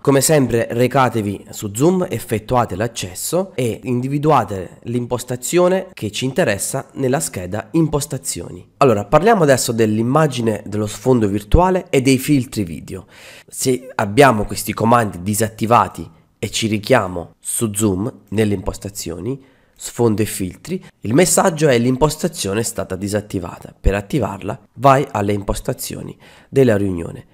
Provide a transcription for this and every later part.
Come sempre recatevi su Zoom, effettuate l'accesso e individuate l'impostazione che ci interessa nella scheda impostazioni. Allora parliamo adesso dell'immagine dello sfondo virtuale e dei filtri video. Se abbiamo questi comandi disattivati e ci richiamo su Zoom nelle impostazioni, sfondo e filtri, il messaggio è l'impostazione è stata disattivata. Per attivarla vai alle impostazioni della riunione.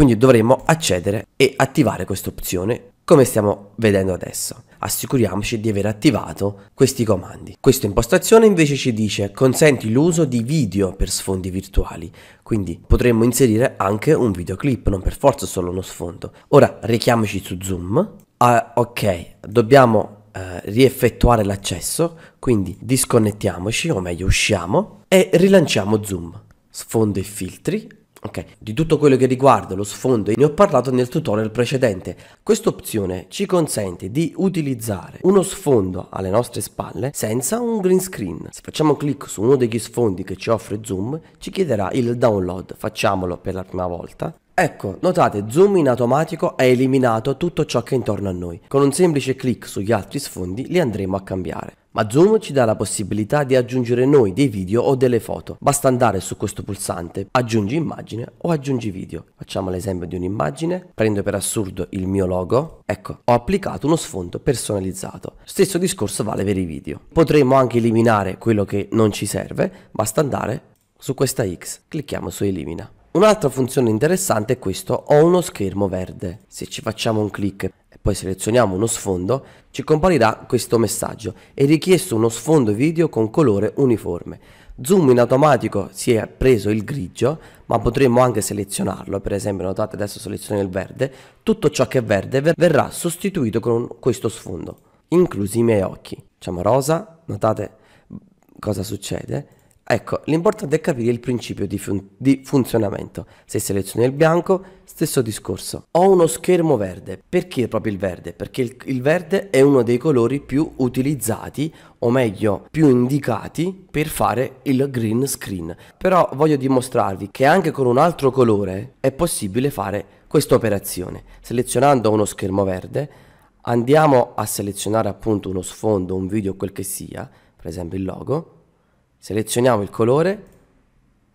Quindi dovremmo accedere e attivare questa opzione come stiamo vedendo adesso. Assicuriamoci di aver attivato questi comandi. Questa impostazione invece ci dice consenti l'uso di video per sfondi virtuali, quindi potremmo inserire anche un videoclip, non per forza solo uno sfondo. Ora richiamoci su Zoom. Ah, ok, dobbiamo eh, rieffettuare l'accesso, quindi disconnettiamoci, o meglio usciamo e rilanciamo Zoom. Sfondo e filtri, Ok, di tutto quello che riguarda lo sfondo ne ho parlato nel tutorial precedente. Questa opzione ci consente di utilizzare uno sfondo alle nostre spalle senza un green screen. Se facciamo clic su uno degli sfondi che ci offre Zoom, ci chiederà il download. Facciamolo per la prima volta. Ecco, notate, Zoom in automatico ha eliminato tutto ciò che è intorno a noi. Con un semplice clic sugli altri sfondi li andremo a cambiare ma Zoom ci dà la possibilità di aggiungere noi dei video o delle foto. Basta andare su questo pulsante, aggiungi immagine o aggiungi video. Facciamo l'esempio di un'immagine, prendo per assurdo il mio logo, ecco, ho applicato uno sfondo personalizzato. Stesso discorso vale per i video. Potremmo anche eliminare quello che non ci serve, basta andare su questa X, clicchiamo su elimina. Un'altra funzione interessante è questo, ho uno schermo verde. Se ci facciamo un clic poi selezioniamo uno sfondo, ci comparirà questo messaggio. È richiesto uno sfondo video con colore uniforme. Zoom in automatico si è preso il grigio, ma potremmo anche selezionarlo, per esempio notate adesso seleziono il verde, tutto ciò che è verde ver verrà sostituito con questo sfondo, inclusi i miei occhi. Facciamo rosa, notate cosa succede, Ecco, l'importante è capire il principio di, fun- di, funzionamento. Se seleziono il bianco, stesso discorso. Ho uno schermo verde. Perché proprio il verde? Perché il, il verde è uno dei colori più utilizzati, o meglio, più indicati per fare il green screen. Però voglio dimostrarvi che anche con un altro colore è possibile fare questa operazione. Selezionando uno schermo verde, andiamo a selezionare appunto uno sfondo, un video, quel che sia, per esempio il logo Selezioniamo il colore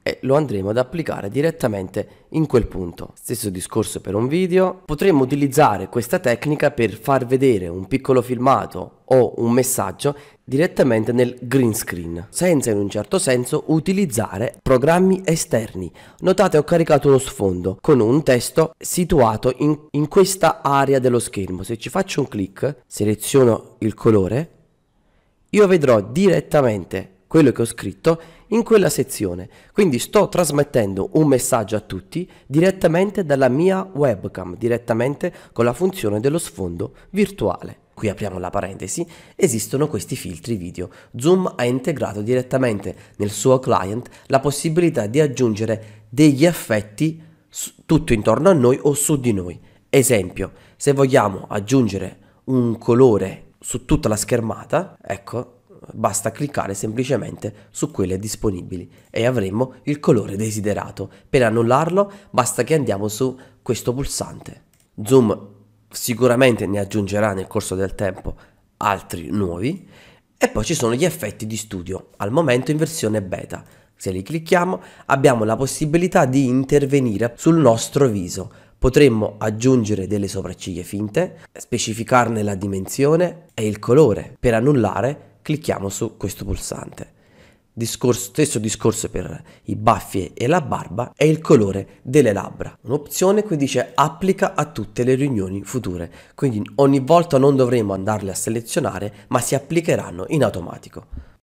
e lo andremo ad applicare direttamente in quel punto. Stesso discorso per un video. Potremmo utilizzare questa tecnica per far vedere un piccolo filmato o un messaggio direttamente nel green screen, senza in un certo senso utilizzare programmi esterni. Notate ho caricato lo sfondo con un testo situato in, in questa area dello schermo. Se ci faccio un clic, seleziono il colore, io vedrò direttamente quello che ho scritto in quella sezione. Quindi sto trasmettendo un messaggio a tutti direttamente dalla mia webcam, direttamente con la funzione dello sfondo virtuale. Qui apriamo la parentesi, esistono questi filtri video. Zoom ha integrato direttamente nel suo client la possibilità di aggiungere degli effetti tutto intorno a noi o su di noi. Esempio, se vogliamo aggiungere un colore su tutta la schermata, ecco, basta cliccare semplicemente su quelle disponibili e avremo il colore desiderato. Per annullarlo basta che andiamo su questo pulsante. Zoom sicuramente ne aggiungerà nel corso del tempo altri nuovi e poi ci sono gli effetti di studio, al momento in versione beta. Se li clicchiamo abbiamo la possibilità di intervenire sul nostro viso. Potremmo aggiungere delle sopracciglia finte, specificarne la dimensione e il colore per annullare clicchiamo su questo pulsante. Discorso, stesso discorso per i baffi e la barba è il colore delle labbra. Un'opzione qui dice applica a tutte le riunioni future, quindi ogni volta non dovremo andarle a selezionare ma si applicheranno in automatico.